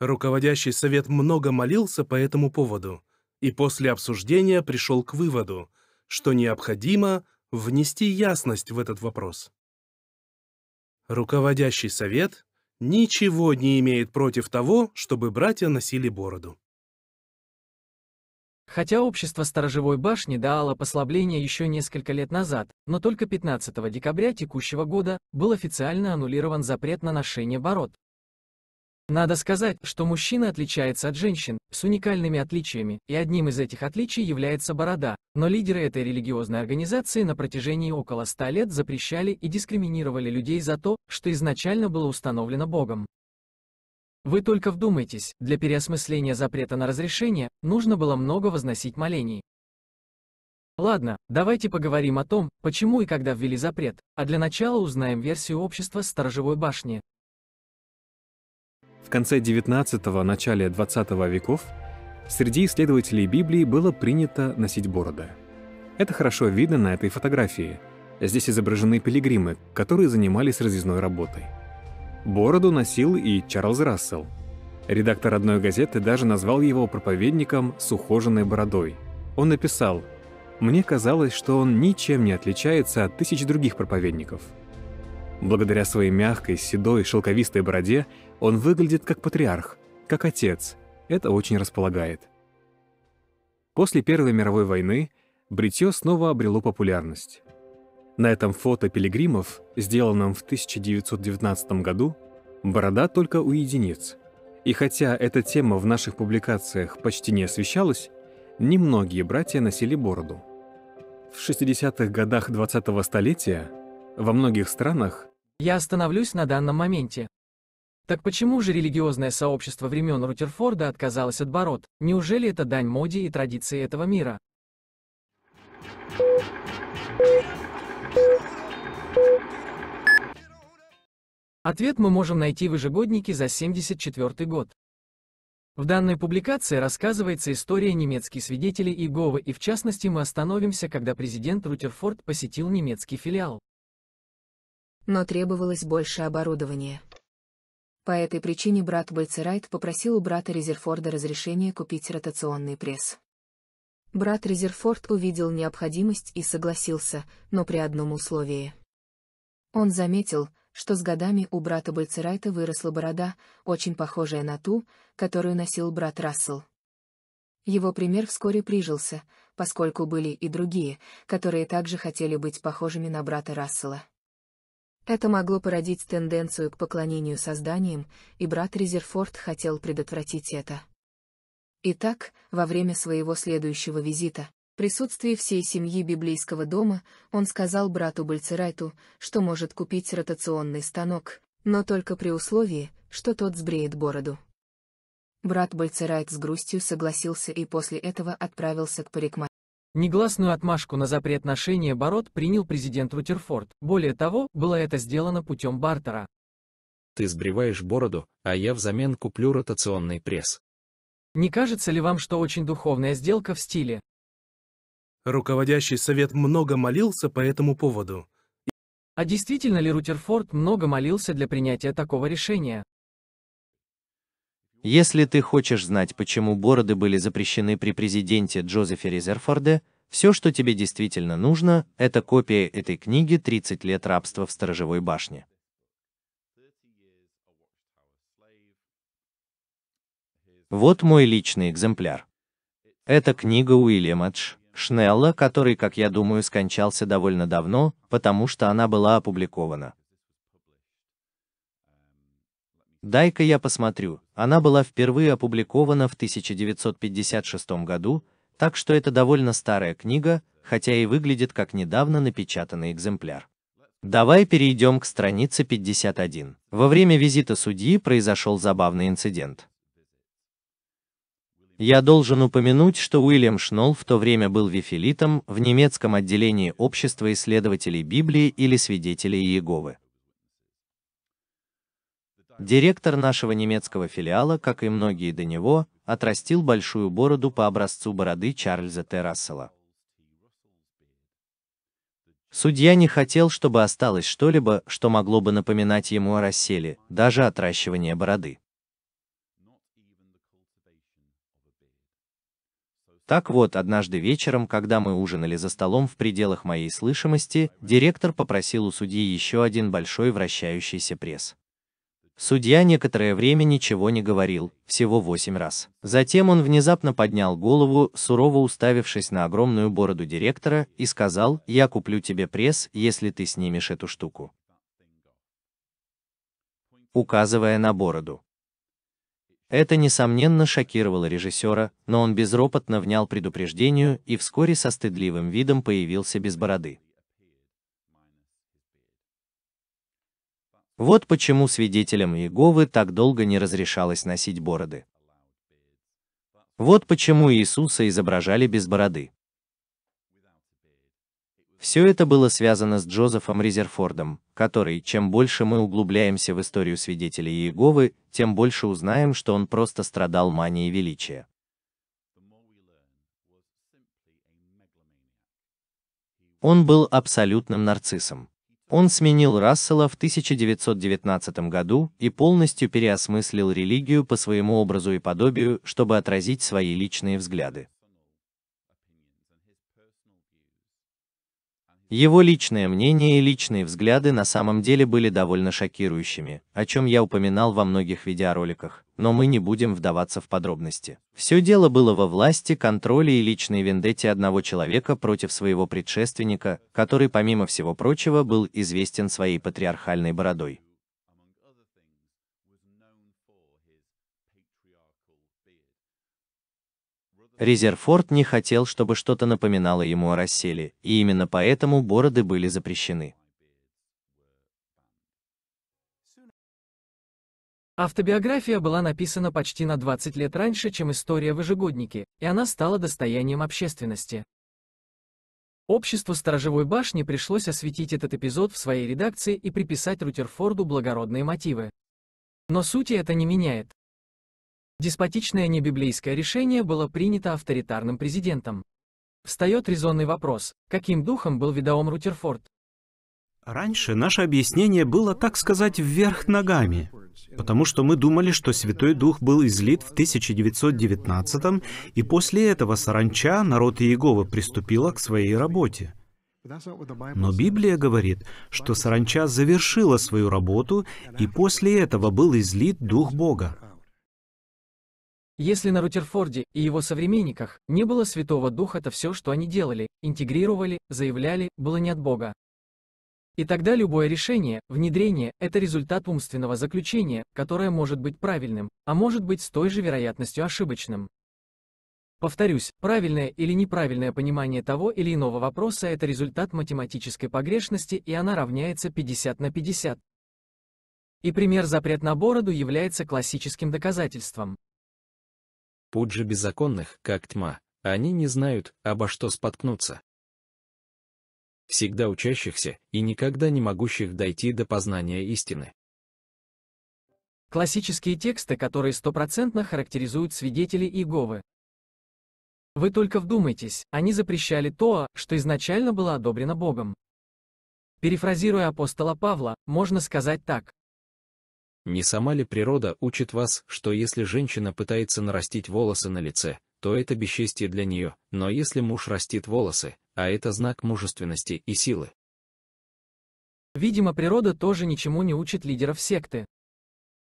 Руководящий совет много молился по этому поводу и после обсуждения пришел к выводу, что необходимо внести ясность в этот вопрос. Руководящий совет ничего не имеет против того, чтобы братья носили бороду. Хотя общество Сторожевой башни дало послабление еще несколько лет назад, но только 15 декабря текущего года был официально аннулирован запрет на ношение бород. Надо сказать, что мужчина отличается от женщин, с уникальными отличиями, и одним из этих отличий является борода, но лидеры этой религиозной организации на протяжении около ста лет запрещали и дискриминировали людей за то, что изначально было установлено Богом. Вы только вдумайтесь, для переосмысления запрета на разрешение, нужно было много возносить молений. Ладно, давайте поговорим о том, почему и когда ввели запрет, а для начала узнаем версию общества Сторожевой башни, в конце XIX – начале XX веков среди исследователей Библии было принято носить бороды. Это хорошо видно на этой фотографии. Здесь изображены пилигримы, которые занимались разъездной работой. Бороду носил и Чарльз Рассел. Редактор одной газеты даже назвал его проповедником с ухоженной бородой. Он написал «Мне казалось, что он ничем не отличается от тысяч других проповедников». Благодаря своей мягкой, седой, шелковистой бороде – он выглядит как патриарх, как отец. Это очень располагает. После Первой мировой войны бритье снова обрело популярность. На этом фото пилигримов, сделанном в 1919 году, борода только у единиц. И хотя эта тема в наших публикациях почти не освещалась, немногие братья носили бороду. В 60-х годах 20-го столетия во многих странах «Я остановлюсь на данном моменте. Так почему же религиозное сообщество времен Рутерфорда отказалось от бород? Неужели это дань моде и традиции этого мира? Ответ мы можем найти в ежегоднике за 1974 год. В данной публикации рассказывается история немецких свидетелей Иеговы и в частности мы остановимся, когда президент Рутерфорд посетил немецкий филиал. Но требовалось больше оборудования. По этой причине брат Бальцерайт попросил у брата Резерфорда разрешения купить ротационный пресс. Брат Резерфорд увидел необходимость и согласился, но при одном условии. Он заметил, что с годами у брата Бальцерайта выросла борода, очень похожая на ту, которую носил брат Рассел. Его пример вскоре прижился, поскольку были и другие, которые также хотели быть похожими на брата Рассела. Это могло породить тенденцию к поклонению созданиям, и брат Резерфорд хотел предотвратить это. Итак, во время своего следующего визита, в присутствии всей семьи библейского дома, он сказал брату Бальцерайту, что может купить ротационный станок, но только при условии, что тот сбреет бороду. Брат Бальцерайт с грустью согласился и после этого отправился к парикмахеру. Негласную отмашку на запрет ношения бород принял президент Рутерфорд. Более того, было это сделано путем бартера. Ты сбриваешь бороду, а я взамен куплю ротационный пресс. Не кажется ли вам, что очень духовная сделка в стиле? Руководящий совет много молился по этому поводу. А действительно ли Рутерфорд много молился для принятия такого решения? Если ты хочешь знать, почему бороды были запрещены при президенте Джозефе Резерфорде, все, что тебе действительно нужно, это копия этой книги «30 лет рабства в сторожевой башне». Вот мой личный экземпляр. Это книга Уильяма Дж. Шнелла, который, как я думаю, скончался довольно давно, потому что она была опубликована. Дай-ка я посмотрю, она была впервые опубликована в 1956 году, так что это довольно старая книга, хотя и выглядит как недавно напечатанный экземпляр. Давай перейдем к странице 51. Во время визита судьи произошел забавный инцидент. Я должен упомянуть, что Уильям Шнолл в то время был вифилитом в немецком отделении Общества исследователей Библии или свидетелей Иеговы. Директор нашего немецкого филиала, как и многие до него, отрастил большую бороду по образцу бороды Чарльза Т. Рассела. Судья не хотел, чтобы осталось что-либо, что могло бы напоминать ему о Расселе, даже отращивание бороды. Так вот, однажды вечером, когда мы ужинали за столом в пределах моей слышимости, директор попросил у судьи еще один большой вращающийся пресс. Судья некоторое время ничего не говорил, всего восемь раз. Затем он внезапно поднял голову, сурово уставившись на огромную бороду директора, и сказал, «Я куплю тебе пресс, если ты снимешь эту штуку», указывая на бороду. Это, несомненно, шокировало режиссера, но он безропотно внял предупреждению и вскоре со стыдливым видом появился без бороды. Вот почему свидетелям Иеговы так долго не разрешалось носить бороды. Вот почему Иисуса изображали без бороды. Все это было связано с Джозефом Резерфордом, который, чем больше мы углубляемся в историю свидетелей Иеговы, тем больше узнаем, что он просто страдал манией величия. Он был абсолютным нарциссом. Он сменил Рассела в 1919 году и полностью переосмыслил религию по своему образу и подобию, чтобы отразить свои личные взгляды. Его личное мнение и личные взгляды на самом деле были довольно шокирующими, о чем я упоминал во многих видеороликах, но мы не будем вдаваться в подробности. Все дело было во власти, контроле и личной вендетте одного человека против своего предшественника, который помимо всего прочего был известен своей патриархальной бородой. Резерфорд не хотел, чтобы что-то напоминало ему о расселе, и именно поэтому бороды были запрещены. Автобиография была написана почти на 20 лет раньше, чем история в ежегоднике, и она стала достоянием общественности. Обществу Сторожевой башни пришлось осветить этот эпизод в своей редакции и приписать Рутерфорду благородные мотивы. Но сути это не меняет. Деспотичное небиблейское решение было принято авторитарным президентом. Встает резонный вопрос, каким духом был ведаом Рутерфорд? Раньше наше объяснение было, так сказать, вверх ногами, потому что мы думали, что Святой Дух был излит в 1919 и после этого саранча народ Иеговы приступила к своей работе. Но Библия говорит, что саранча завершила свою работу, и после этого был излит Дух Бога. Если на Рутерфорде и его современниках не было Святого Духа, то все, что они делали, интегрировали, заявляли, было не от Бога. И тогда любое решение, внедрение – это результат умственного заключения, которое может быть правильным, а может быть с той же вероятностью ошибочным. Повторюсь, правильное или неправильное понимание того или иного вопроса – это результат математической погрешности, и она равняется 50 на 50. И пример запрет на бороду является классическим доказательством путь же беззаконных, как тьма, а они не знают, обо что споткнуться. Всегда учащихся и никогда не могущих дойти до познания истины. Классические тексты, которые стопроцентно характеризуют свидетелей Иеговы. Вы только вдумайтесь, они запрещали то, что изначально было одобрено Богом. Перефразируя апостола Павла, можно сказать так. Не сама ли природа учит вас, что если женщина пытается нарастить волосы на лице, то это бесчестие для нее, но если муж растит волосы, а это знак мужественности и силы. Видимо, природа тоже ничему не учит лидеров секты.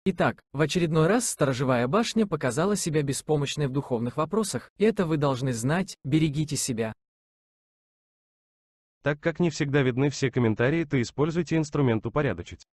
Итак, в очередной раз сторожевая башня показала себя беспомощной в духовных вопросах, и это вы должны знать, берегите себя. Так как не всегда видны все комментарии, то используйте инструмент «Упорядочить».